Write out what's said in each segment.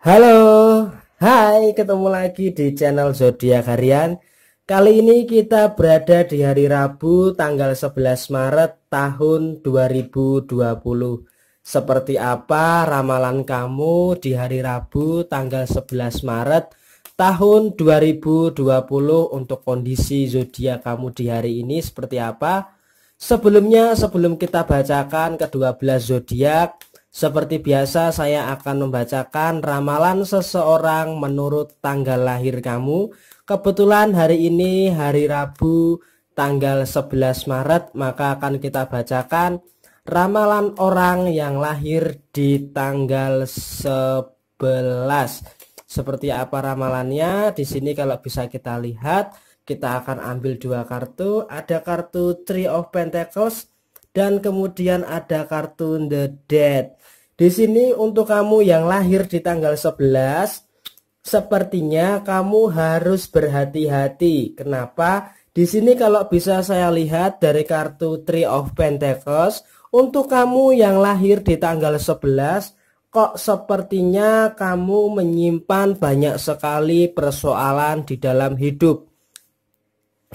Halo, hai, ketemu lagi di channel Zodiak Harian. Kali ini kita berada di hari Rabu tanggal 11 Maret tahun 2020. Seperti apa ramalan kamu di hari Rabu tanggal 11 Maret tahun 2020 untuk kondisi zodiak kamu di hari ini seperti apa? Sebelumnya sebelum kita bacakan ke-12 zodiak, seperti biasa saya akan membacakan ramalan seseorang menurut tanggal lahir kamu. Kebetulan hari ini hari Rabu tanggal 11 Maret maka akan kita bacakan ramalan orang yang lahir di tanggal 11. Seperti apa ramalannya? Di sini kalau bisa kita lihat kita akan ambil dua kartu. Ada kartu Three of Pentacles dan kemudian ada kartu The Dead di sini untuk kamu yang lahir di tanggal 11, sepertinya kamu harus berhati-hati. Kenapa? Di sini kalau bisa saya lihat dari kartu Three of Pentacles, untuk kamu yang lahir di tanggal 11, kok sepertinya kamu menyimpan banyak sekali persoalan di dalam hidup.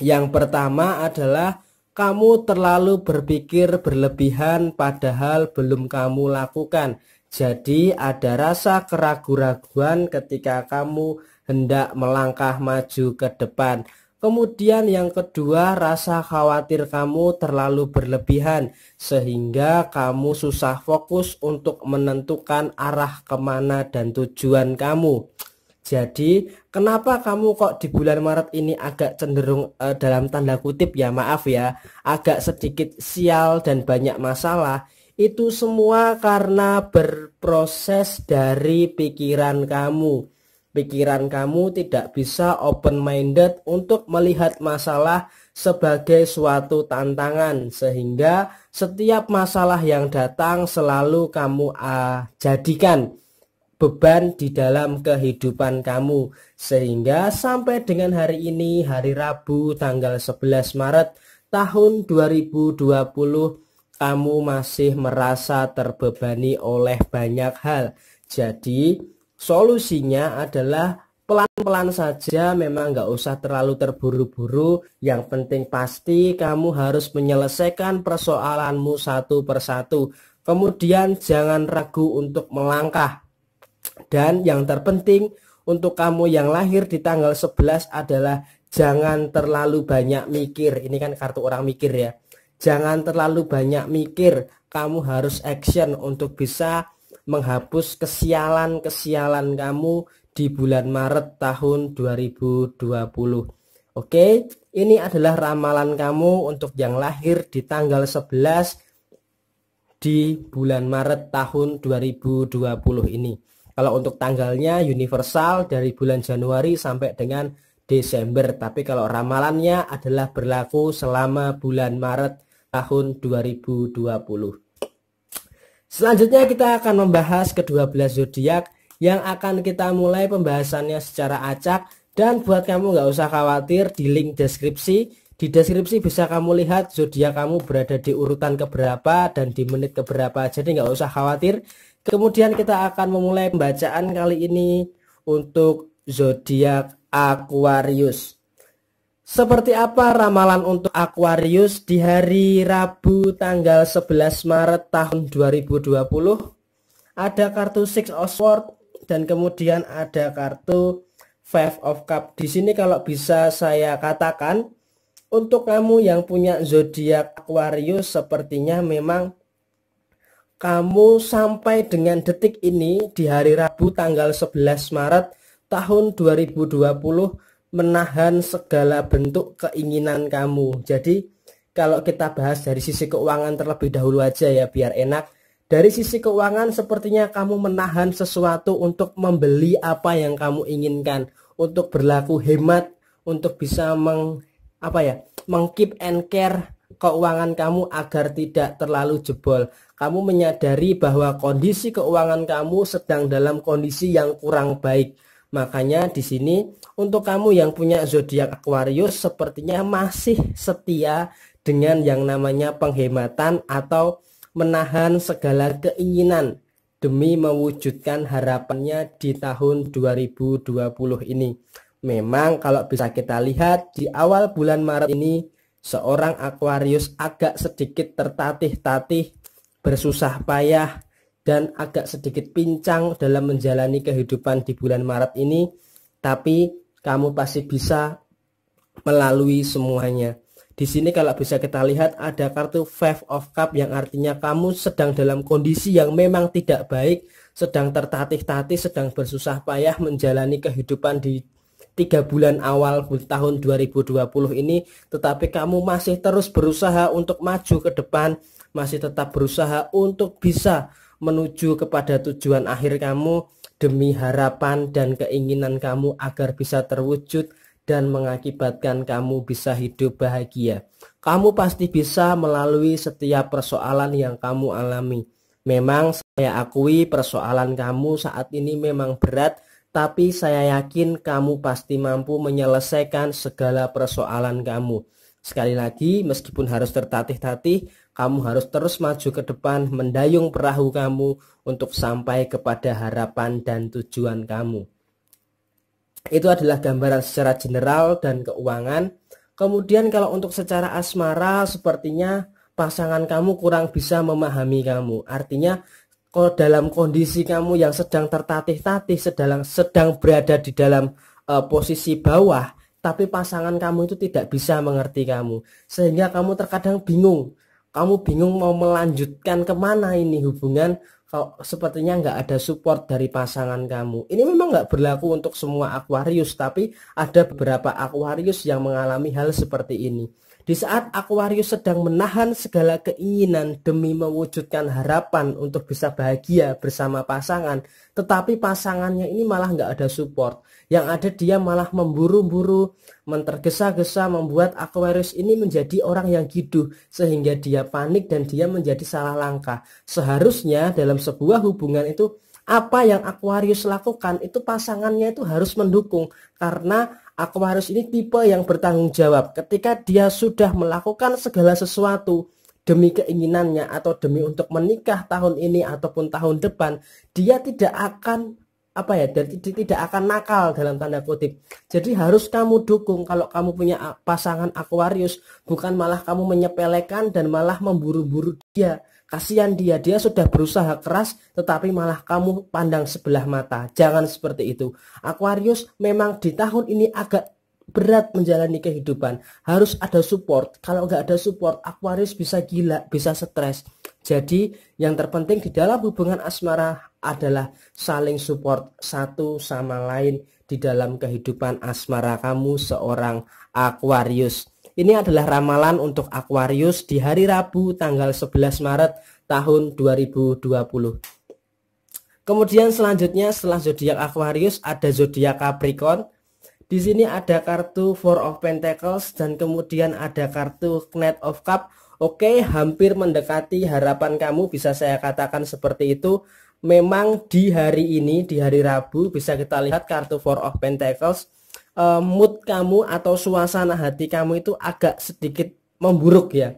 Yang pertama adalah kamu terlalu berpikir berlebihan padahal belum kamu lakukan. Jadi ada rasa keraguan-raguan ketika kamu hendak melangkah maju ke depan. Kemudian yang kedua, rasa khawatir kamu terlalu berlebihan sehingga kamu susah fokus untuk menentukan arah kemana dan tujuan kamu. Jadi, kenapa kamu kok di bulan Maret ini agak cenderung eh, dalam tanda kutip ya, maaf ya, agak sedikit sial dan banyak masalah? Itu semua karena berproses dari pikiran kamu. Pikiran kamu tidak bisa open minded untuk melihat masalah sebagai suatu tantangan sehingga setiap masalah yang datang selalu kamu uh, jadikan beban di dalam kehidupan kamu sehingga sampai dengan hari ini hari Rabu tanggal 11 Maret tahun 2020 kamu masih merasa terbebani oleh banyak hal jadi solusinya adalah pelan-pelan saja memang nggak usah terlalu terburu-buru yang penting pasti kamu harus menyelesaikan persoalanmu satu persatu kemudian jangan ragu untuk melangkah dan yang terpenting untuk kamu yang lahir di tanggal 11 adalah jangan terlalu banyak mikir. Ini kan kartu orang mikir ya. Jangan terlalu banyak mikir, kamu harus action untuk bisa menghapus kesialan-kesialan kamu di bulan Maret tahun 2020. Oke, ini adalah ramalan kamu untuk yang lahir di tanggal 11 di bulan Maret tahun 2020 ini. Kalau untuk tanggalnya universal dari bulan Januari sampai dengan Desember, tapi kalau ramalannya adalah berlaku selama bulan Maret tahun 2020. Selanjutnya kita akan membahas ke-12 zodiak yang akan kita mulai pembahasannya secara acak dan buat kamu nggak usah khawatir di link deskripsi di deskripsi bisa kamu lihat zodiak kamu berada di urutan keberapa dan di menit keberapa. Jadi nggak usah khawatir. Kemudian kita akan memulai pembacaan kali ini untuk zodiak Aquarius. Seperti apa ramalan untuk Aquarius di hari Rabu tanggal 11 Maret tahun 2020? Ada kartu Six of Swords dan kemudian ada kartu Five of Cup. Di sini kalau bisa saya katakan untuk kamu yang punya zodiak Aquarius sepertinya memang kamu sampai dengan detik ini di hari Rabu tanggal 11 Maret tahun 2020 menahan segala bentuk keinginan kamu. Jadi kalau kita bahas dari sisi keuangan terlebih dahulu aja ya biar enak. Dari sisi keuangan sepertinya kamu menahan sesuatu untuk membeli apa yang kamu inginkan, untuk berlaku hemat, untuk bisa meng apa ya, mengkeep and care keuangan kamu agar tidak terlalu jebol. Kamu menyadari bahwa kondisi keuangan kamu sedang dalam kondisi yang kurang baik. Makanya di sini untuk kamu yang punya zodiak Aquarius sepertinya masih setia dengan yang namanya penghematan atau menahan segala keinginan demi mewujudkan harapannya di tahun 2020 ini. Memang kalau bisa kita lihat di awal bulan Maret ini Seorang Aquarius agak sedikit tertatih-tatih, bersusah payah, dan agak sedikit pincang dalam menjalani kehidupan di bulan Maret ini. Tapi kamu pasti bisa melalui semuanya. Di sini kalau bisa kita lihat ada kartu Five of Cup yang artinya kamu sedang dalam kondisi yang memang tidak baik, sedang tertatih-tatih, sedang bersusah payah menjalani kehidupan di tiga bulan awal tahun 2020 ini tetapi kamu masih terus berusaha untuk maju ke depan masih tetap berusaha untuk bisa menuju kepada tujuan akhir kamu demi harapan dan keinginan kamu agar bisa terwujud dan mengakibatkan kamu bisa hidup bahagia kamu pasti bisa melalui setiap persoalan yang kamu alami memang saya akui persoalan kamu saat ini memang berat tapi saya yakin kamu pasti mampu menyelesaikan segala persoalan kamu. Sekali lagi, meskipun harus tertatih-tatih, kamu harus terus maju ke depan, mendayung perahu kamu untuk sampai kepada harapan dan tujuan kamu. Itu adalah gambaran secara general dan keuangan. Kemudian kalau untuk secara asmara, sepertinya pasangan kamu kurang bisa memahami kamu. Artinya dalam kondisi kamu yang sedang tertatih-tatih, sedang sedang berada di dalam uh, posisi bawah, tapi pasangan kamu itu tidak bisa mengerti kamu, sehingga kamu terkadang bingung. Kamu bingung mau melanjutkan kemana ini hubungan, kalau sepertinya nggak ada support dari pasangan kamu. Ini memang nggak berlaku untuk semua Aquarius, tapi ada beberapa Aquarius yang mengalami hal seperti ini. Di saat Aquarius sedang menahan segala keinginan demi mewujudkan harapan untuk bisa bahagia bersama pasangan, tetapi pasangannya ini malah nggak ada support. Yang ada dia malah memburu-buru, mentergesa-gesa, membuat Aquarius ini menjadi orang yang giduh, sehingga dia panik dan dia menjadi salah langkah. Seharusnya dalam sebuah hubungan itu, apa yang Aquarius lakukan itu pasangannya itu harus mendukung, karena Aquarius ini tipe yang bertanggung jawab ketika dia sudah melakukan segala sesuatu demi keinginannya atau demi untuk menikah tahun ini ataupun tahun depan dia tidak akan apa ya dan tidak akan nakal dalam tanda kutip jadi harus kamu dukung kalau kamu punya pasangan Aquarius bukan malah kamu menyepelekan dan malah memburu-buru dia Kasihan dia, dia sudah berusaha keras tetapi malah kamu pandang sebelah mata. Jangan seperti itu. Aquarius memang di tahun ini agak berat menjalani kehidupan. Harus ada support. Kalau nggak ada support, Aquarius bisa gila, bisa stres. Jadi yang terpenting di dalam hubungan asmara adalah saling support satu sama lain di dalam kehidupan asmara kamu seorang Aquarius. Ini adalah ramalan untuk Aquarius di hari Rabu tanggal 11 Maret tahun 2020. Kemudian selanjutnya setelah zodiak Aquarius ada zodiak Capricorn. Di sini ada kartu Four of Pentacles dan kemudian ada kartu Knight of Cup. Oke, hampir mendekati harapan kamu bisa saya katakan seperti itu memang di hari ini di hari Rabu bisa kita lihat kartu Four of Pentacles uh, mood kamu atau suasana hati kamu itu agak sedikit memburuk ya.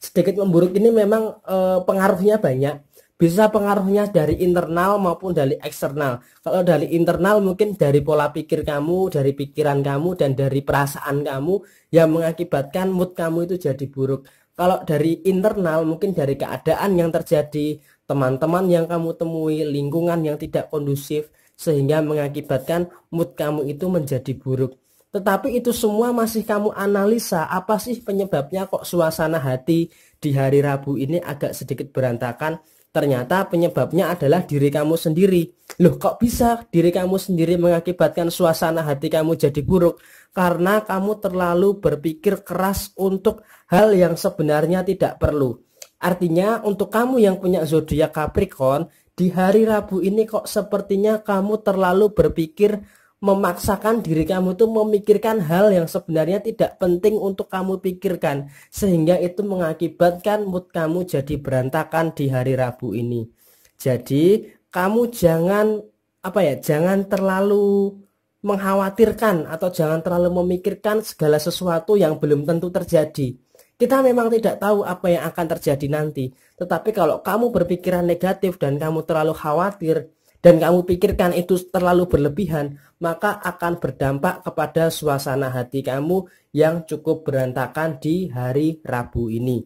Sedikit memburuk ini memang uh, pengaruhnya banyak. Bisa pengaruhnya dari internal maupun dari eksternal. Kalau dari internal mungkin dari pola pikir kamu, dari pikiran kamu dan dari perasaan kamu yang mengakibatkan mood kamu itu jadi buruk. Kalau dari internal mungkin dari keadaan yang terjadi, teman-teman yang kamu temui, lingkungan yang tidak kondusif, sehingga mengakibatkan mood kamu itu menjadi buruk. Tetapi itu semua masih kamu analisa apa sih penyebabnya kok suasana hati di hari Rabu ini agak sedikit berantakan. Ternyata penyebabnya adalah diri kamu sendiri. Loh kok bisa diri kamu sendiri mengakibatkan suasana hati kamu jadi buruk? Karena kamu terlalu berpikir keras untuk hal yang sebenarnya tidak perlu. Artinya untuk kamu yang punya zodiak Capricorn, di hari Rabu ini kok sepertinya kamu terlalu berpikir memaksakan diri kamu tuh memikirkan hal yang sebenarnya tidak penting untuk kamu pikirkan sehingga itu mengakibatkan mood kamu jadi berantakan di hari Rabu ini. Jadi kamu jangan apa ya, jangan terlalu mengkhawatirkan atau jangan terlalu memikirkan segala sesuatu yang belum tentu terjadi. Kita memang tidak tahu apa yang akan terjadi nanti. Tetapi kalau kamu berpikiran negatif dan kamu terlalu khawatir dan kamu pikirkan itu terlalu berlebihan, maka akan berdampak kepada suasana hati kamu yang cukup berantakan di hari Rabu ini.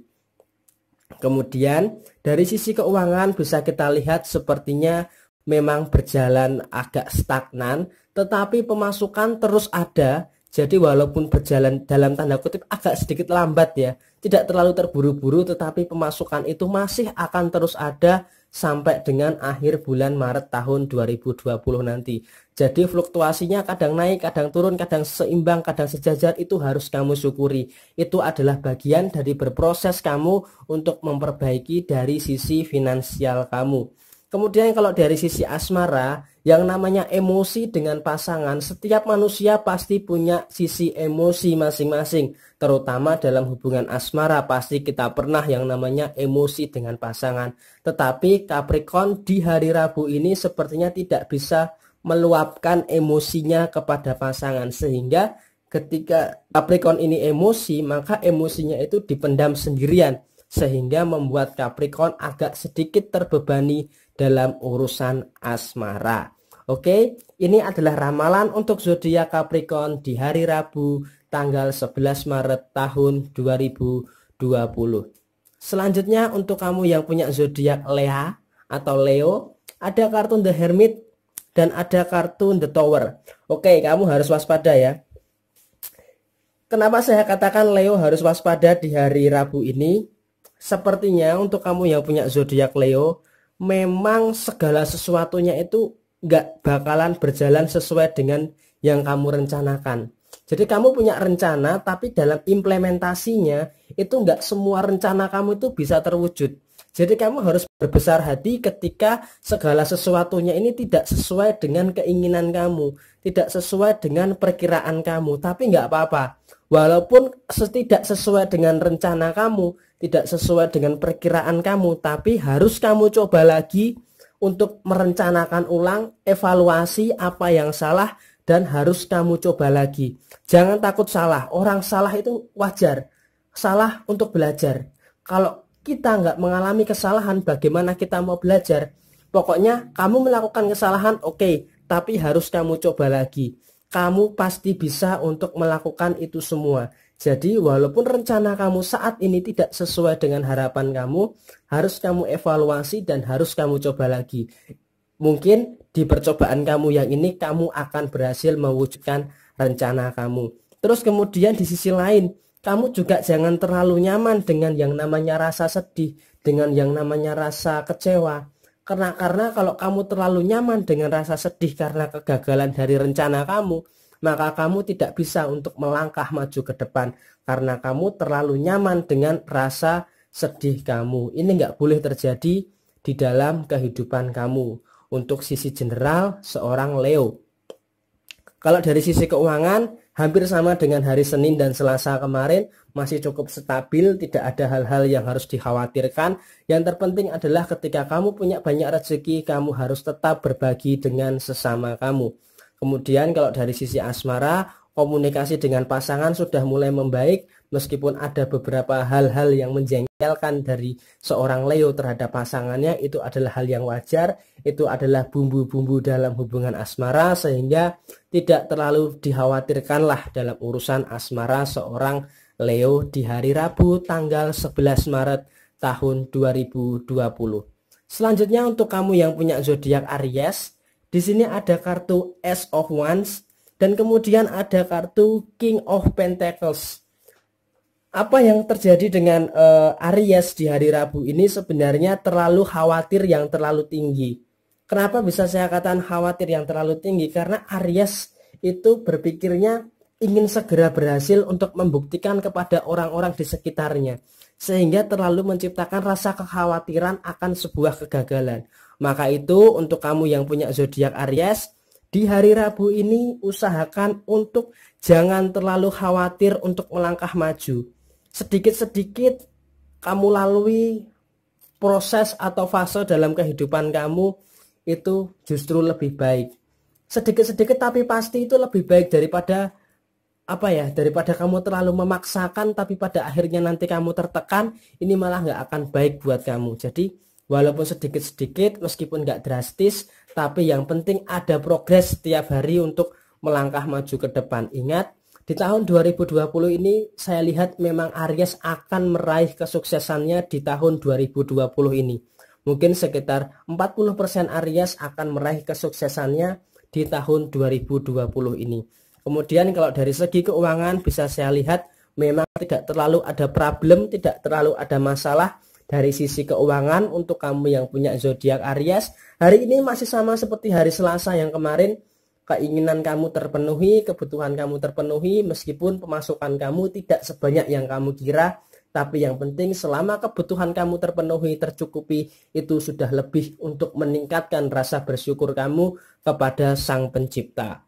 Kemudian, dari sisi keuangan bisa kita lihat sepertinya memang berjalan agak stagnan, tetapi pemasukan terus ada jadi walaupun berjalan dalam tanda kutip agak sedikit lambat ya tidak terlalu terburu-buru tetapi pemasukan itu masih akan terus ada sampai dengan akhir bulan Maret tahun 2020 nanti. Jadi fluktuasinya kadang naik, kadang turun, kadang seimbang, kadang sejajar itu harus kamu syukuri. Itu adalah bagian dari berproses kamu untuk memperbaiki dari sisi finansial kamu. Kemudian kalau dari sisi asmara, yang namanya emosi dengan pasangan, setiap manusia pasti punya sisi emosi masing-masing. Terutama dalam hubungan asmara, pasti kita pernah yang namanya emosi dengan pasangan. Tetapi Capricorn di hari Rabu ini sepertinya tidak bisa meluapkan emosinya kepada pasangan. Sehingga ketika Capricorn ini emosi, maka emosinya itu dipendam sendirian. Sehingga membuat Capricorn agak sedikit terbebani dalam urusan asmara. Oke, ini adalah ramalan untuk zodiak Capricorn di hari Rabu tanggal 11 Maret tahun 2020. Selanjutnya untuk kamu yang punya zodiak Leo atau Leo, ada kartun The Hermit dan ada kartun The Tower. Oke, kamu harus waspada ya. Kenapa saya katakan Leo harus waspada di hari Rabu ini? Sepertinya untuk kamu yang punya zodiak Leo, memang segala sesuatunya itu nggak bakalan berjalan sesuai dengan yang kamu rencanakan. Jadi kamu punya rencana, tapi dalam implementasinya itu nggak semua rencana kamu itu bisa terwujud. Jadi kamu harus berbesar hati ketika segala sesuatunya ini tidak sesuai dengan keinginan kamu, tidak sesuai dengan perkiraan kamu. Tapi nggak apa-apa, walaupun tidak sesuai dengan rencana kamu, tidak sesuai dengan perkiraan kamu, tapi harus kamu coba lagi untuk merencanakan ulang, evaluasi apa yang salah dan harus kamu coba lagi. Jangan takut salah, orang salah itu wajar. Salah untuk belajar. Kalau kita nggak mengalami kesalahan, bagaimana kita mau belajar? Pokoknya kamu melakukan kesalahan, oke, okay, tapi harus kamu coba lagi. Kamu pasti bisa untuk melakukan itu semua. Jadi walaupun rencana kamu saat ini tidak sesuai dengan harapan kamu, harus kamu evaluasi dan harus kamu coba lagi. Mungkin di percobaan kamu yang ini kamu akan berhasil mewujudkan rencana kamu. Terus kemudian di sisi lain, kamu juga jangan terlalu nyaman dengan yang namanya rasa sedih, dengan yang namanya rasa kecewa. Karena karena kalau kamu terlalu nyaman dengan rasa sedih karena kegagalan dari rencana kamu, maka kamu tidak bisa untuk melangkah maju ke depan karena kamu terlalu nyaman dengan rasa sedih kamu. Ini nggak boleh terjadi di dalam kehidupan kamu. Untuk sisi general, seorang Leo. Kalau dari sisi keuangan, hampir sama dengan hari Senin dan Selasa kemarin masih cukup stabil tidak ada hal-hal yang harus dikhawatirkan yang terpenting adalah ketika kamu punya banyak rezeki kamu harus tetap berbagi dengan sesama kamu kemudian kalau dari sisi asmara komunikasi dengan pasangan sudah mulai membaik meskipun ada beberapa hal-hal yang menjengkelkan dari seorang Leo terhadap pasangannya itu adalah hal yang wajar itu adalah bumbu-bumbu dalam hubungan asmara sehingga tidak terlalu dikhawatirkanlah dalam urusan asmara seorang Leo di hari Rabu tanggal 11 Maret tahun 2020 selanjutnya untuk kamu yang punya zodiak Aries di sini ada kartu S of Wands dan kemudian ada kartu King of Pentacles apa yang terjadi dengan uh, Aries di hari Rabu ini sebenarnya terlalu khawatir yang terlalu tinggi. Kenapa bisa saya katakan khawatir yang terlalu tinggi? Karena Aries itu berpikirnya ingin segera berhasil untuk membuktikan kepada orang-orang di sekitarnya sehingga terlalu menciptakan rasa kekhawatiran akan sebuah kegagalan. Maka itu untuk kamu yang punya zodiak Aries di hari Rabu ini usahakan untuk jangan terlalu khawatir untuk melangkah maju sedikit-sedikit kamu lalui proses atau fase dalam kehidupan kamu itu justru lebih baik. Sedikit-sedikit tapi pasti itu lebih baik daripada apa ya daripada kamu terlalu memaksakan tapi pada akhirnya nanti kamu tertekan ini malah nggak akan baik buat kamu jadi walaupun sedikit-sedikit meskipun nggak drastis tapi yang penting ada progres setiap hari untuk melangkah maju ke depan ingat di tahun 2020 ini saya lihat memang Aries akan meraih kesuksesannya di tahun 2020 ini. Mungkin sekitar 40% Aries akan meraih kesuksesannya di tahun 2020 ini. Kemudian kalau dari segi keuangan bisa saya lihat memang tidak terlalu ada problem, tidak terlalu ada masalah dari sisi keuangan untuk kamu yang punya zodiak Aries. Hari ini masih sama seperti hari Selasa yang kemarin keinginan kamu terpenuhi, kebutuhan kamu terpenuhi, meskipun pemasukan kamu tidak sebanyak yang kamu kira, tapi yang penting selama kebutuhan kamu terpenuhi, tercukupi, itu sudah lebih untuk meningkatkan rasa bersyukur kamu kepada Sang Pencipta.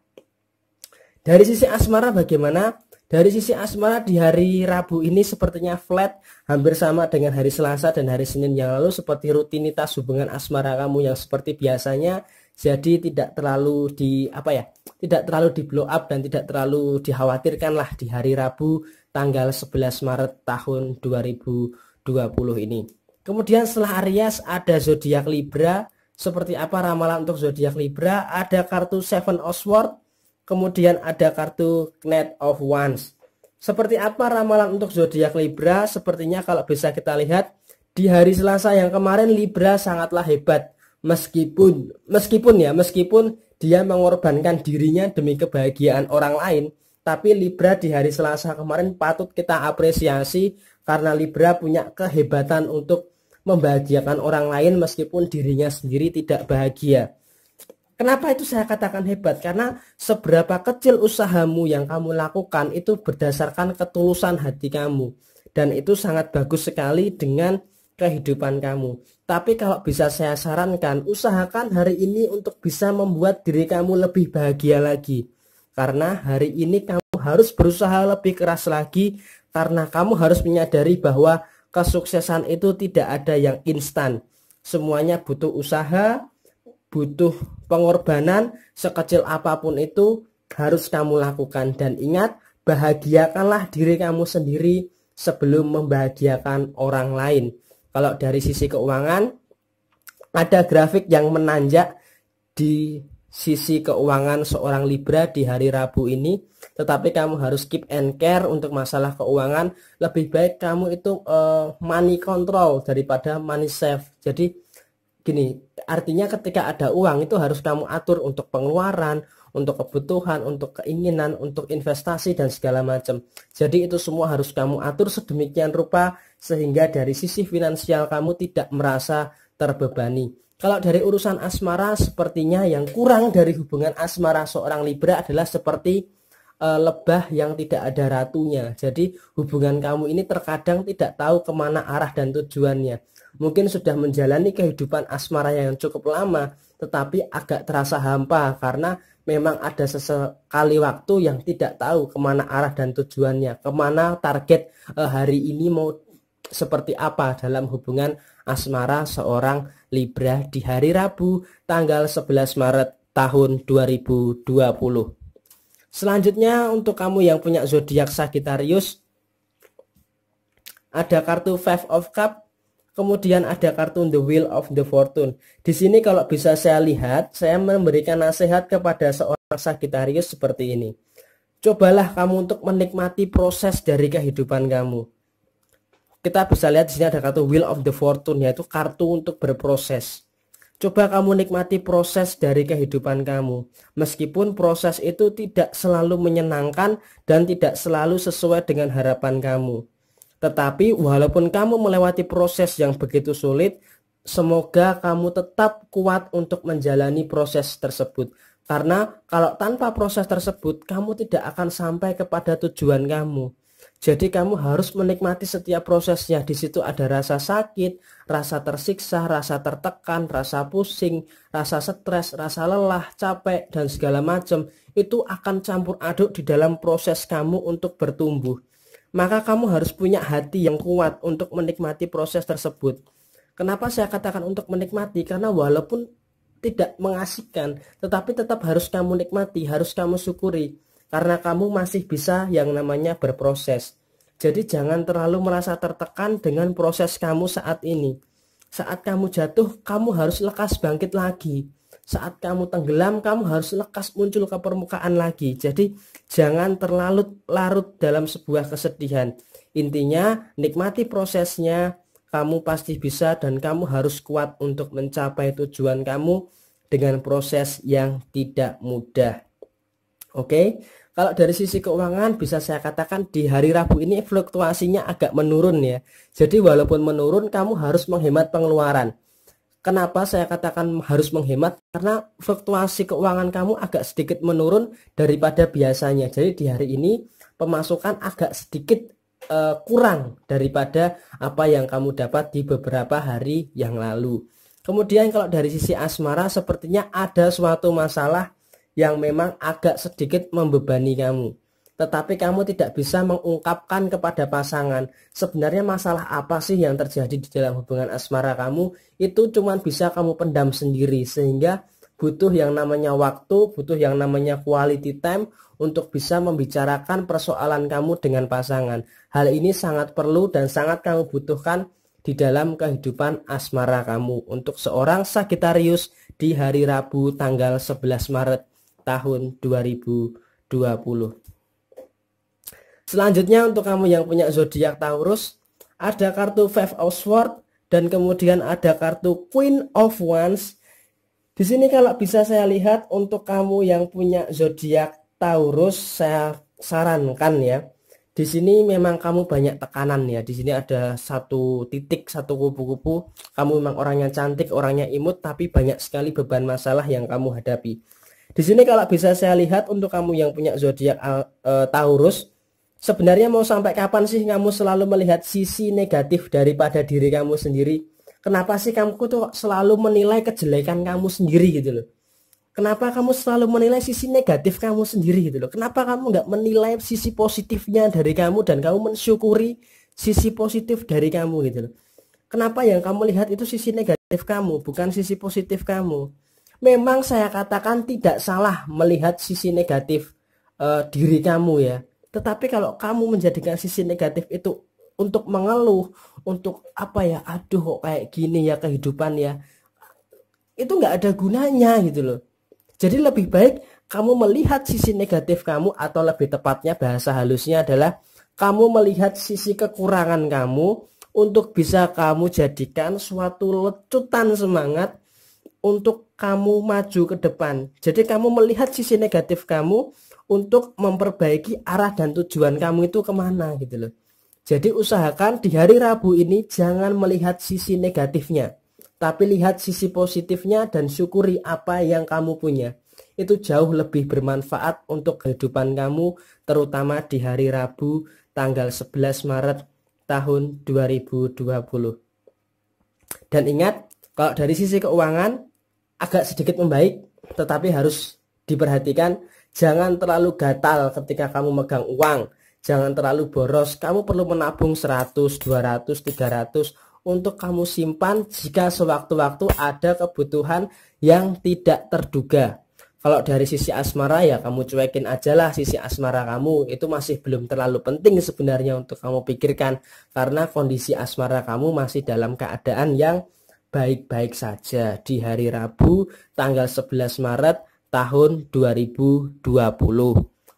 Dari sisi asmara bagaimana? Dari sisi asmara di hari Rabu ini sepertinya flat, hampir sama dengan hari Selasa dan hari Senin yang lalu seperti rutinitas hubungan asmara kamu yang seperti biasanya, jadi tidak terlalu di apa ya tidak terlalu di blow up dan tidak terlalu dikhawatirkan lah di hari Rabu tanggal 11 Maret tahun 2020 ini kemudian setelah Aries ada zodiak Libra seperti apa ramalan untuk zodiak Libra ada kartu Seven of Swords kemudian ada kartu Knight of Wands seperti apa ramalan untuk zodiak Libra sepertinya kalau bisa kita lihat di hari Selasa yang kemarin Libra sangatlah hebat meskipun meskipun ya meskipun dia mengorbankan dirinya demi kebahagiaan orang lain tapi Libra di hari Selasa kemarin patut kita apresiasi karena Libra punya kehebatan untuk membahagiakan orang lain meskipun dirinya sendiri tidak bahagia. Kenapa itu saya katakan hebat? Karena seberapa kecil usahamu yang kamu lakukan itu berdasarkan ketulusan hati kamu. Dan itu sangat bagus sekali dengan kehidupan kamu. Tapi kalau bisa saya sarankan, usahakan hari ini untuk bisa membuat diri kamu lebih bahagia lagi. Karena hari ini kamu harus berusaha lebih keras lagi karena kamu harus menyadari bahwa kesuksesan itu tidak ada yang instan. Semuanya butuh usaha, butuh pengorbanan sekecil apapun itu harus kamu lakukan dan ingat bahagiakanlah diri kamu sendiri sebelum membahagiakan orang lain. Kalau dari sisi keuangan, ada grafik yang menanjak di sisi keuangan seorang Libra di hari Rabu ini. Tetapi kamu harus keep and care untuk masalah keuangan. Lebih baik kamu itu uh, money control daripada money save. Jadi gini, artinya ketika ada uang itu harus kamu atur untuk pengeluaran, untuk kebutuhan, untuk keinginan, untuk investasi dan segala macam. Jadi itu semua harus kamu atur sedemikian rupa sehingga dari sisi finansial kamu tidak merasa terbebani. Kalau dari urusan asmara sepertinya yang kurang dari hubungan asmara seorang Libra adalah seperti eh, lebah yang tidak ada ratunya. Jadi hubungan kamu ini terkadang tidak tahu kemana arah dan tujuannya. Mungkin sudah menjalani kehidupan asmara yang cukup lama, tetapi agak terasa hampa karena memang ada sesekali waktu yang tidak tahu kemana arah dan tujuannya, kemana target uh, hari ini mau seperti apa dalam hubungan asmara seorang Libra di hari Rabu tanggal 11 Maret tahun 2020. Selanjutnya untuk kamu yang punya zodiak Sagittarius ada kartu Five of Cup Kemudian ada kartun The Wheel of the Fortune. Di sini kalau bisa saya lihat, saya memberikan nasihat kepada seorang Sagittarius seperti ini. Cobalah kamu untuk menikmati proses dari kehidupan kamu. Kita bisa lihat di sini ada kartu Wheel of the Fortune, yaitu kartu untuk berproses. Coba kamu nikmati proses dari kehidupan kamu. Meskipun proses itu tidak selalu menyenangkan dan tidak selalu sesuai dengan harapan kamu. Tetapi walaupun kamu melewati proses yang begitu sulit, semoga kamu tetap kuat untuk menjalani proses tersebut. Karena kalau tanpa proses tersebut, kamu tidak akan sampai kepada tujuan kamu. Jadi kamu harus menikmati setiap prosesnya. Di situ ada rasa sakit, rasa tersiksa, rasa tertekan, rasa pusing, rasa stres, rasa lelah, capek, dan segala macam. Itu akan campur aduk di dalam proses kamu untuk bertumbuh maka kamu harus punya hati yang kuat untuk menikmati proses tersebut. Kenapa saya katakan untuk menikmati? Karena walaupun tidak mengasihkan, tetapi tetap harus kamu nikmati, harus kamu syukuri. Karena kamu masih bisa yang namanya berproses. Jadi jangan terlalu merasa tertekan dengan proses kamu saat ini. Saat kamu jatuh, kamu harus lekas bangkit lagi. Saat kamu tenggelam, kamu harus lekas muncul ke permukaan lagi. Jadi jangan terlalu larut dalam sebuah kesedihan. Intinya, nikmati prosesnya, kamu pasti bisa dan kamu harus kuat untuk mencapai tujuan kamu dengan proses yang tidak mudah. Oke, kalau dari sisi keuangan bisa saya katakan di hari Rabu ini fluktuasinya agak menurun ya. Jadi walaupun menurun kamu harus menghemat pengeluaran. Kenapa saya katakan harus menghemat? Karena fluktuasi keuangan kamu agak sedikit menurun daripada biasanya. Jadi di hari ini pemasukan agak sedikit uh, kurang daripada apa yang kamu dapat di beberapa hari yang lalu. Kemudian kalau dari sisi asmara sepertinya ada suatu masalah yang memang agak sedikit membebani kamu tetapi kamu tidak bisa mengungkapkan kepada pasangan sebenarnya masalah apa sih yang terjadi di dalam hubungan asmara kamu itu cuma bisa kamu pendam sendiri sehingga butuh yang namanya waktu, butuh yang namanya quality time untuk bisa membicarakan persoalan kamu dengan pasangan. Hal ini sangat perlu dan sangat kamu butuhkan di dalam kehidupan asmara kamu untuk seorang Sagittarius di hari Rabu tanggal 11 Maret tahun 2020. Selanjutnya untuk kamu yang punya zodiak Taurus, ada kartu Five of Swords dan kemudian ada kartu Queen of Wands. Di sini kalau bisa saya lihat untuk kamu yang punya zodiak Taurus, saya sarankan ya. Di sini memang kamu banyak tekanan ya. Di sini ada satu titik, satu kupu-kupu. Kamu memang orangnya cantik, orangnya imut, tapi banyak sekali beban masalah yang kamu hadapi. Di sini kalau bisa saya lihat untuk kamu yang punya zodiak uh, Taurus, Sebenarnya mau sampai kapan sih kamu selalu melihat sisi negatif daripada diri kamu sendiri? Kenapa sih kamu tuh selalu menilai kejelekan kamu sendiri gitu loh? Kenapa kamu selalu menilai sisi negatif kamu sendiri gitu loh? Kenapa kamu nggak menilai sisi positifnya dari kamu dan kamu mensyukuri sisi positif dari kamu gitu loh? Kenapa yang kamu lihat itu sisi negatif kamu, bukan sisi positif kamu? Memang saya katakan tidak salah melihat sisi negatif uh, diri kamu ya tetapi kalau kamu menjadikan sisi negatif itu untuk mengeluh, untuk apa ya, aduh kok kayak gini ya kehidupan ya, itu nggak ada gunanya gitu loh. Jadi lebih baik kamu melihat sisi negatif kamu atau lebih tepatnya bahasa halusnya adalah kamu melihat sisi kekurangan kamu untuk bisa kamu jadikan suatu lecutan semangat untuk kamu maju ke depan. Jadi kamu melihat sisi negatif kamu untuk memperbaiki arah dan tujuan kamu itu kemana gitu loh. Jadi usahakan di hari Rabu ini jangan melihat sisi negatifnya, tapi lihat sisi positifnya dan syukuri apa yang kamu punya. Itu jauh lebih bermanfaat untuk kehidupan kamu, terutama di hari Rabu tanggal 11 Maret tahun 2020. Dan ingat, kalau dari sisi keuangan agak sedikit membaik, tetapi harus diperhatikan Jangan terlalu gatal ketika kamu megang uang. Jangan terlalu boros. Kamu perlu menabung 100, 200, 300 untuk kamu simpan jika sewaktu-waktu ada kebutuhan yang tidak terduga. Kalau dari sisi asmara ya kamu cuekin aja lah sisi asmara kamu itu masih belum terlalu penting sebenarnya untuk kamu pikirkan karena kondisi asmara kamu masih dalam keadaan yang baik-baik saja di hari Rabu tanggal 11 Maret tahun 2020.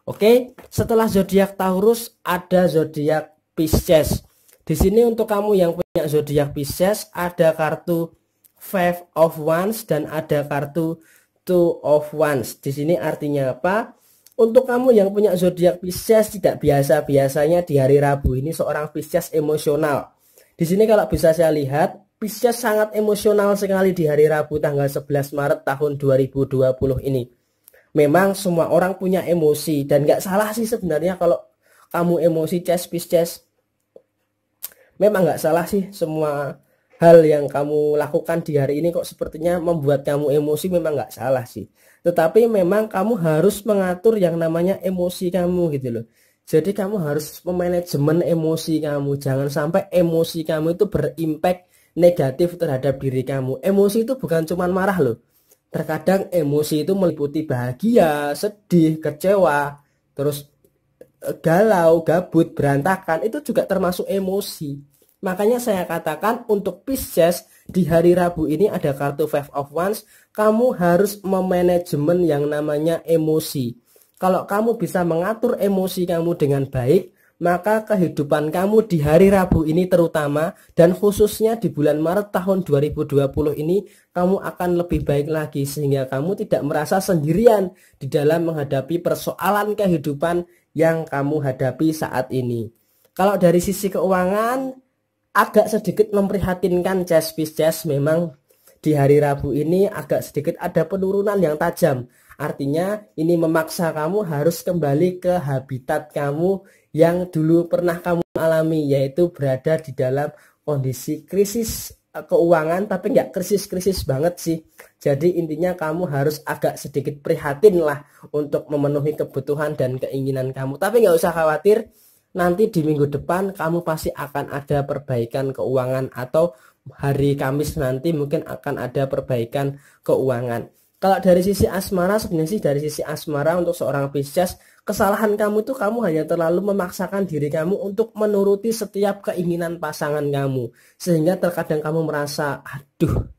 Oke, setelah zodiak Taurus ada zodiak Pisces. Di sini untuk kamu yang punya zodiak Pisces ada kartu Five of Wands dan ada kartu Two of Wands. Di sini artinya apa? Untuk kamu yang punya zodiak Pisces tidak biasa biasanya di hari Rabu ini seorang Pisces emosional. Di sini kalau bisa saya lihat Pisces sangat emosional sekali di hari Rabu tanggal 11 Maret tahun 2020 ini. Memang semua orang punya emosi dan nggak salah sih sebenarnya kalau kamu emosi Chess Pisces. Memang nggak salah sih semua hal yang kamu lakukan di hari ini kok sepertinya membuat kamu emosi memang nggak salah sih. Tetapi memang kamu harus mengatur yang namanya emosi kamu gitu loh. Jadi kamu harus memanajemen emosi kamu. Jangan sampai emosi kamu itu berimpact negatif terhadap diri kamu. Emosi itu bukan cuma marah loh. Terkadang emosi itu meliputi bahagia, sedih, kecewa, terus e, galau, gabut, berantakan. Itu juga termasuk emosi. Makanya saya katakan untuk Pisces di hari Rabu ini ada kartu Five of Wands. Kamu harus memanajemen yang namanya emosi. Kalau kamu bisa mengatur emosi kamu dengan baik, maka kehidupan kamu di hari Rabu ini terutama dan khususnya di bulan Maret tahun 2020 ini kamu akan lebih baik lagi sehingga kamu tidak merasa sendirian di dalam menghadapi persoalan kehidupan yang kamu hadapi saat ini. Kalau dari sisi keuangan agak sedikit memprihatinkan Chess Chess memang di hari Rabu ini agak sedikit ada penurunan yang tajam. Artinya ini memaksa kamu harus kembali ke habitat kamu yang dulu pernah kamu alami yaitu berada di dalam kondisi krisis eh, keuangan tapi nggak krisis-krisis banget sih. Jadi intinya kamu harus agak sedikit prihatin lah untuk memenuhi kebutuhan dan keinginan kamu. Tapi nggak usah khawatir, nanti di minggu depan kamu pasti akan ada perbaikan keuangan atau hari Kamis nanti mungkin akan ada perbaikan keuangan. Kalau dari sisi asmara sebenarnya sih dari sisi asmara untuk seorang Pisces Kesalahan kamu itu kamu hanya terlalu memaksakan diri kamu untuk menuruti setiap keinginan pasangan kamu. Sehingga terkadang kamu merasa, aduh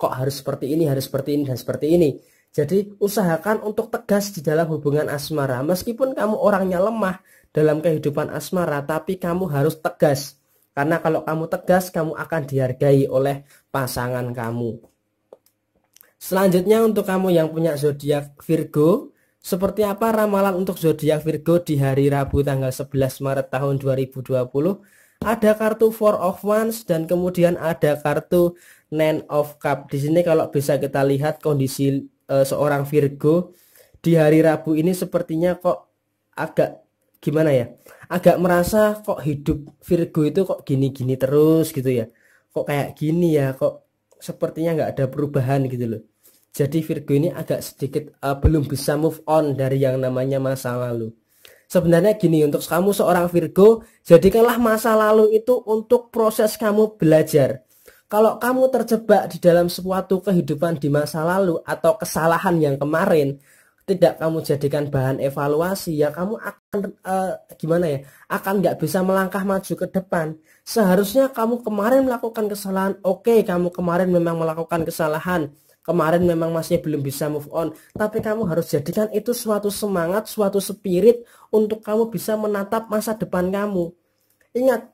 kok harus seperti ini, harus seperti ini, dan seperti ini. Jadi usahakan untuk tegas di dalam hubungan asmara. Meskipun kamu orangnya lemah dalam kehidupan asmara, tapi kamu harus tegas. Karena kalau kamu tegas, kamu akan dihargai oleh pasangan kamu. Selanjutnya untuk kamu yang punya zodiak Virgo, seperti apa ramalan untuk zodiak Virgo di hari Rabu tanggal 11 Maret tahun 2020? Ada kartu Four of Wands dan kemudian ada kartu Nine of Cup. Di sini kalau bisa kita lihat kondisi e, seorang Virgo di hari Rabu ini sepertinya kok agak gimana ya? Agak merasa kok hidup Virgo itu kok gini-gini terus gitu ya. Kok kayak gini ya, kok sepertinya nggak ada perubahan gitu loh jadi Virgo ini agak sedikit uh, belum bisa move on dari yang namanya masa lalu. Sebenarnya gini untuk kamu seorang Virgo, jadikanlah masa lalu itu untuk proses kamu belajar. Kalau kamu terjebak di dalam suatu kehidupan di masa lalu atau kesalahan yang kemarin, tidak kamu jadikan bahan evaluasi ya kamu akan uh, gimana ya akan nggak bisa melangkah maju ke depan seharusnya kamu kemarin melakukan kesalahan oke okay, kamu kemarin memang melakukan kesalahan kemarin memang masih belum bisa move on tapi kamu harus jadikan itu suatu semangat suatu spirit untuk kamu bisa menatap masa depan kamu ingat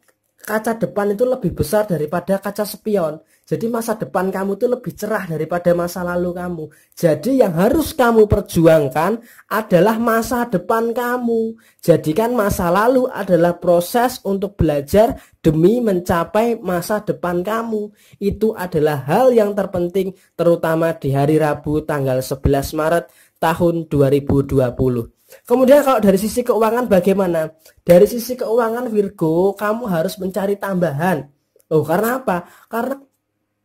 kaca depan itu lebih besar daripada kaca spion. Jadi masa depan kamu itu lebih cerah daripada masa lalu kamu. Jadi yang harus kamu perjuangkan adalah masa depan kamu. Jadikan masa lalu adalah proses untuk belajar demi mencapai masa depan kamu. Itu adalah hal yang terpenting terutama di hari Rabu tanggal 11 Maret tahun 2020. Kemudian kalau dari sisi keuangan bagaimana? Dari sisi keuangan Virgo, kamu harus mencari tambahan. Oh, karena apa? Karena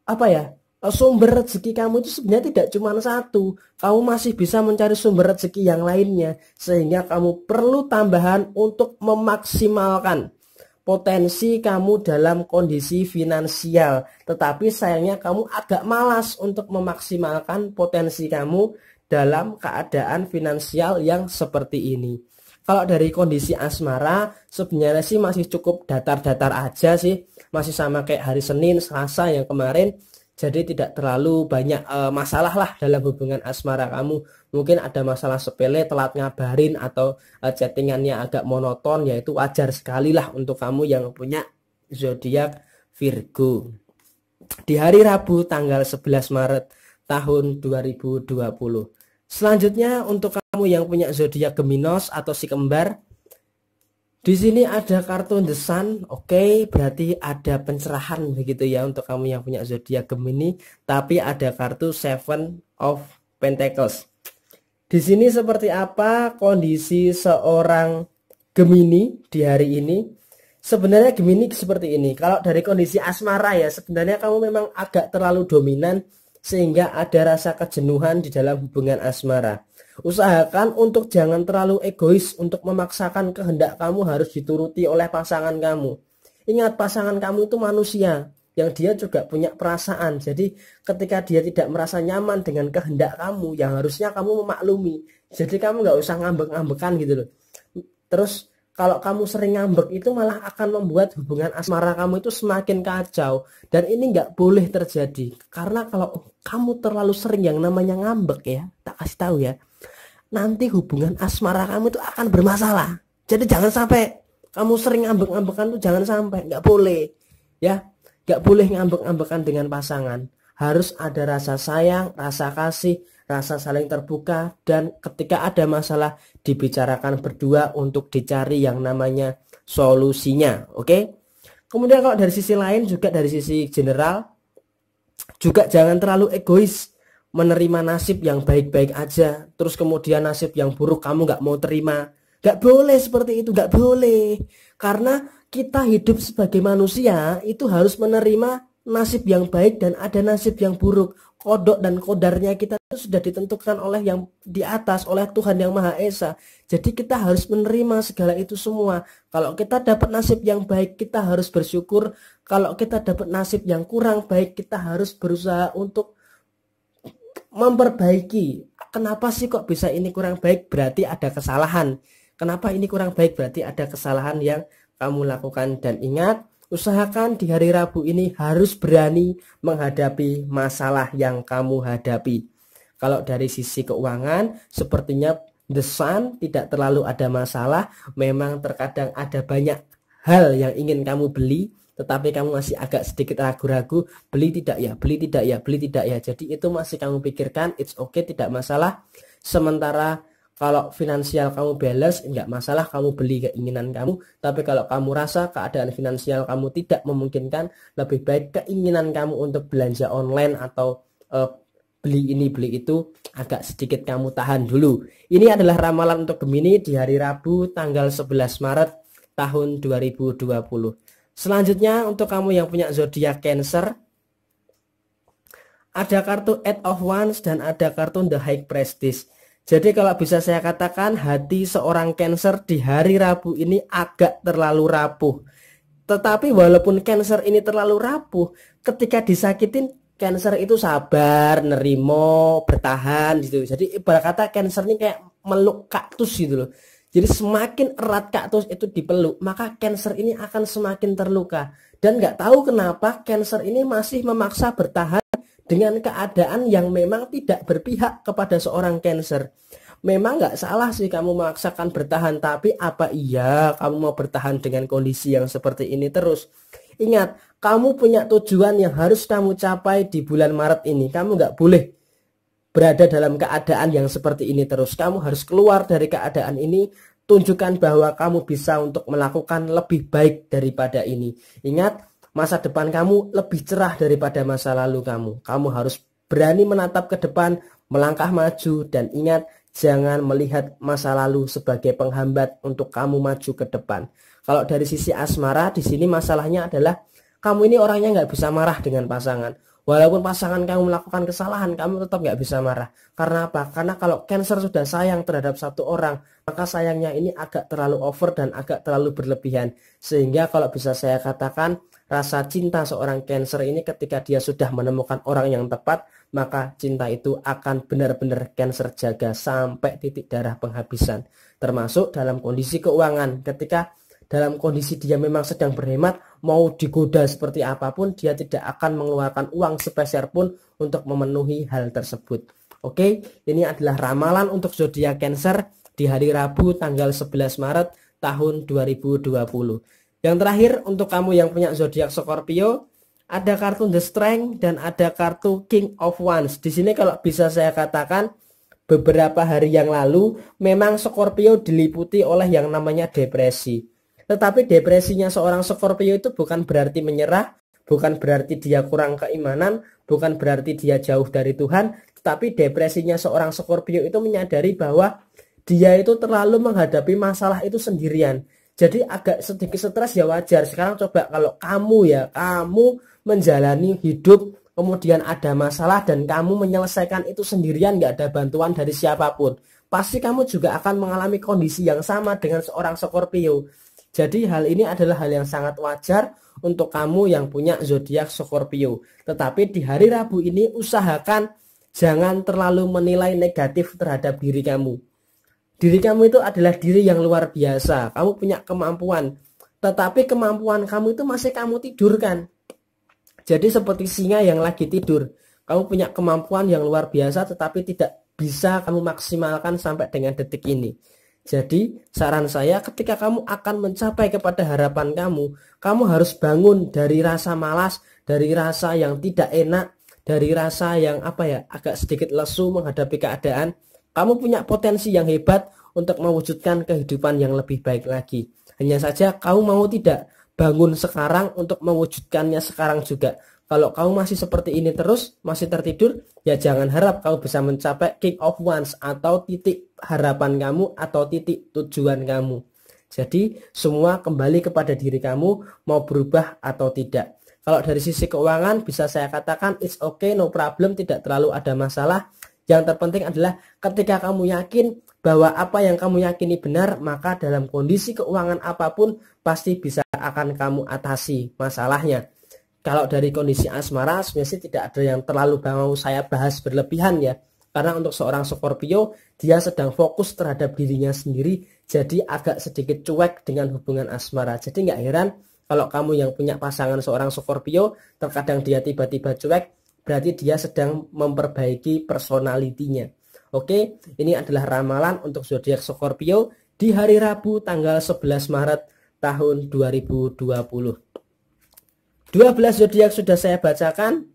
apa ya? Eh, sumber rezeki kamu itu sebenarnya tidak cuma satu. Kamu masih bisa mencari sumber rezeki yang lainnya sehingga kamu perlu tambahan untuk memaksimalkan potensi kamu dalam kondisi finansial. Tetapi sayangnya kamu agak malas untuk memaksimalkan potensi kamu dalam keadaan finansial yang seperti ini. Kalau dari kondisi asmara sebenarnya sih masih cukup datar-datar aja sih, masih sama kayak hari Senin, Selasa yang kemarin. Jadi tidak terlalu banyak e, masalah lah dalam hubungan asmara kamu. Mungkin ada masalah sepele, telat ngabarin atau e, chattingannya agak monoton, yaitu wajar sekali lah untuk kamu yang punya zodiak Virgo. Di hari Rabu tanggal 11 Maret tahun 2020. Selanjutnya untuk kamu yang punya zodiak Geminos atau si kembar, di sini ada kartu The Sun, oke, okay, berarti ada pencerahan begitu ya untuk kamu yang punya zodiak Gemini, tapi ada kartu Seven of Pentacles. Di sini seperti apa kondisi seorang Gemini di hari ini? Sebenarnya Gemini seperti ini. Kalau dari kondisi asmara ya, sebenarnya kamu memang agak terlalu dominan sehingga ada rasa kejenuhan di dalam hubungan asmara. Usahakan untuk jangan terlalu egois untuk memaksakan kehendak kamu harus dituruti oleh pasangan kamu. Ingat pasangan kamu itu manusia yang dia juga punya perasaan. Jadi ketika dia tidak merasa nyaman dengan kehendak kamu yang harusnya kamu memaklumi. Jadi kamu nggak usah ngambek-ngambekan gitu loh. Terus kalau kamu sering ngambek itu malah akan membuat hubungan asmara kamu itu semakin kacau dan ini nggak boleh terjadi karena kalau kamu terlalu sering yang namanya ngambek ya tak kasih tahu ya nanti hubungan asmara kamu itu akan bermasalah jadi jangan sampai kamu sering ngambek-ngambekan tuh jangan sampai nggak boleh ya nggak boleh ngambek-ngambekan dengan pasangan harus ada rasa sayang rasa kasih rasa saling terbuka dan ketika ada masalah dibicarakan berdua untuk dicari yang namanya solusinya oke okay? kemudian kalau dari sisi lain juga dari sisi general juga jangan terlalu egois menerima nasib yang baik-baik aja terus kemudian nasib yang buruk kamu nggak mau terima nggak boleh seperti itu nggak boleh karena kita hidup sebagai manusia itu harus menerima nasib yang baik dan ada nasib yang buruk. Kodok dan kodarnya kita itu sudah ditentukan oleh yang di atas, oleh Tuhan Yang Maha Esa. Jadi kita harus menerima segala itu semua. Kalau kita dapat nasib yang baik, kita harus bersyukur. Kalau kita dapat nasib yang kurang baik, kita harus berusaha untuk memperbaiki. Kenapa sih kok bisa ini kurang baik? Berarti ada kesalahan. Kenapa ini kurang baik? Berarti ada kesalahan yang kamu lakukan. Dan ingat, Usahakan di hari Rabu ini harus berani menghadapi masalah yang kamu hadapi. Kalau dari sisi keuangan, sepertinya the sun tidak terlalu ada masalah. Memang terkadang ada banyak hal yang ingin kamu beli, tetapi kamu masih agak sedikit ragu-ragu, beli tidak ya, beli tidak ya, beli tidak ya. Jadi itu masih kamu pikirkan, it's okay, tidak masalah. Sementara kalau finansial kamu balance, nggak masalah kamu beli keinginan kamu. Tapi kalau kamu rasa keadaan finansial kamu tidak memungkinkan, lebih baik keinginan kamu untuk belanja online atau uh, beli ini beli itu agak sedikit kamu tahan dulu. Ini adalah ramalan untuk Gemini di hari Rabu tanggal 11 Maret tahun 2020. Selanjutnya untuk kamu yang punya zodiak Cancer, ada kartu Eight of Wands dan ada kartu The High Prestige. Jadi kalau bisa saya katakan hati seorang Cancer di hari Rabu ini agak terlalu rapuh. Tetapi walaupun Cancer ini terlalu rapuh, ketika disakitin Cancer itu sabar, nerimo, bertahan gitu. Jadi ibarat kata Cancer ini kayak meluk kaktus gitu loh. Jadi semakin erat kaktus itu dipeluk, maka Cancer ini akan semakin terluka. Dan nggak tahu kenapa Cancer ini masih memaksa bertahan dengan keadaan yang memang tidak berpihak kepada seorang cancer. Memang nggak salah sih kamu memaksakan bertahan, tapi apa iya kamu mau bertahan dengan kondisi yang seperti ini terus? Ingat, kamu punya tujuan yang harus kamu capai di bulan Maret ini. Kamu nggak boleh berada dalam keadaan yang seperti ini terus. Kamu harus keluar dari keadaan ini, tunjukkan bahwa kamu bisa untuk melakukan lebih baik daripada ini. Ingat, masa depan kamu lebih cerah daripada masa lalu kamu. Kamu harus berani menatap ke depan, melangkah maju, dan ingat jangan melihat masa lalu sebagai penghambat untuk kamu maju ke depan. Kalau dari sisi asmara, di sini masalahnya adalah kamu ini orangnya nggak bisa marah dengan pasangan. Walaupun pasangan kamu melakukan kesalahan, kamu tetap nggak bisa marah. Karena apa? Karena kalau cancer sudah sayang terhadap satu orang, maka sayangnya ini agak terlalu over dan agak terlalu berlebihan. Sehingga kalau bisa saya katakan, rasa cinta seorang Cancer ini ketika dia sudah menemukan orang yang tepat, maka cinta itu akan benar-benar Cancer jaga sampai titik darah penghabisan. Termasuk dalam kondisi keuangan, ketika dalam kondisi dia memang sedang berhemat, mau digoda seperti apapun, dia tidak akan mengeluarkan uang sepeser pun untuk memenuhi hal tersebut. Oke, ini adalah ramalan untuk zodiak Cancer di hari Rabu tanggal 11 Maret tahun 2020. Yang terakhir untuk kamu yang punya zodiak Scorpio, ada kartu The Strength dan ada kartu King of Wands. Di sini kalau bisa saya katakan beberapa hari yang lalu memang Scorpio diliputi oleh yang namanya depresi. Tetapi depresinya seorang Scorpio itu bukan berarti menyerah, bukan berarti dia kurang keimanan, bukan berarti dia jauh dari Tuhan, tetapi depresinya seorang Scorpio itu menyadari bahwa dia itu terlalu menghadapi masalah itu sendirian. Jadi agak sedikit stres ya wajar. Sekarang coba kalau kamu ya, kamu menjalani hidup kemudian ada masalah dan kamu menyelesaikan itu sendirian nggak ada bantuan dari siapapun. Pasti kamu juga akan mengalami kondisi yang sama dengan seorang Scorpio. Jadi hal ini adalah hal yang sangat wajar untuk kamu yang punya zodiak Scorpio. Tetapi di hari Rabu ini usahakan jangan terlalu menilai negatif terhadap diri kamu Diri kamu itu adalah diri yang luar biasa. Kamu punya kemampuan. Tetapi kemampuan kamu itu masih kamu tidurkan. Jadi seperti singa yang lagi tidur. Kamu punya kemampuan yang luar biasa tetapi tidak bisa kamu maksimalkan sampai dengan detik ini. Jadi saran saya ketika kamu akan mencapai kepada harapan kamu, kamu harus bangun dari rasa malas, dari rasa yang tidak enak, dari rasa yang apa ya agak sedikit lesu menghadapi keadaan kamu punya potensi yang hebat untuk mewujudkan kehidupan yang lebih baik lagi. Hanya saja kamu mau tidak bangun sekarang untuk mewujudkannya sekarang juga. Kalau kamu masih seperti ini terus, masih tertidur, ya jangan harap kamu bisa mencapai king of ones atau titik harapan kamu atau titik tujuan kamu. Jadi semua kembali kepada diri kamu mau berubah atau tidak. Kalau dari sisi keuangan bisa saya katakan it's okay, no problem, tidak terlalu ada masalah. Yang terpenting adalah ketika kamu yakin bahwa apa yang kamu yakini benar, maka dalam kondisi keuangan apapun pasti bisa akan kamu atasi masalahnya. Kalau dari kondisi asmara sebenarnya tidak ada yang terlalu mau saya bahas berlebihan ya. Karena untuk seorang Scorpio, dia sedang fokus terhadap dirinya sendiri, jadi agak sedikit cuek dengan hubungan asmara. Jadi nggak heran kalau kamu yang punya pasangan seorang Scorpio, terkadang dia tiba-tiba cuek, berarti dia sedang memperbaiki personalitinya. Oke, ini adalah ramalan untuk zodiak Scorpio di hari Rabu tanggal 11 Maret tahun 2020. 12 zodiak sudah saya bacakan.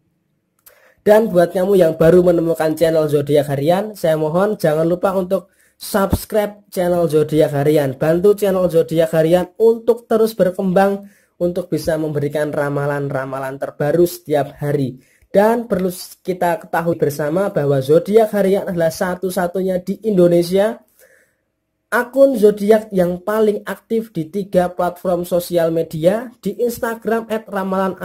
Dan buat kamu yang baru menemukan channel zodiak harian, saya mohon jangan lupa untuk subscribe channel zodiak harian. Bantu channel zodiak harian untuk terus berkembang untuk bisa memberikan ramalan-ramalan terbaru setiap hari. Dan perlu kita ketahui bersama bahwa zodiak harian adalah satu-satunya di Indonesia akun zodiak yang paling aktif di tiga platform sosial media di Instagram @ramalan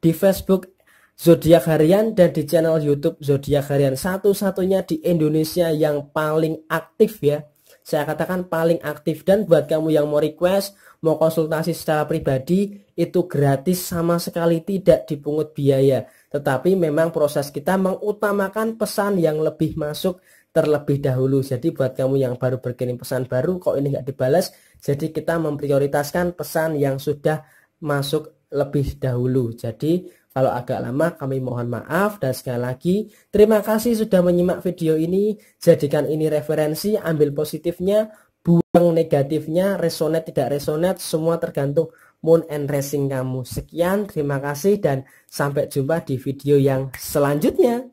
di Facebook zodiak harian dan di channel YouTube zodiak harian satu-satunya di Indonesia yang paling aktif ya saya katakan paling aktif dan buat kamu yang mau request mau konsultasi secara pribadi itu gratis sama sekali tidak dipungut biaya. Tetapi memang proses kita mengutamakan pesan yang lebih masuk terlebih dahulu. Jadi buat kamu yang baru berkirim pesan baru kok ini nggak dibalas, jadi kita memprioritaskan pesan yang sudah masuk lebih dahulu. Jadi kalau agak lama kami mohon maaf dan sekali lagi terima kasih sudah menyimak video ini. Jadikan ini referensi, ambil positifnya, buang negatifnya, resonate tidak resonate, semua tergantung moon and racing kamu. Sekian, terima kasih dan sampai jumpa di video yang selanjutnya.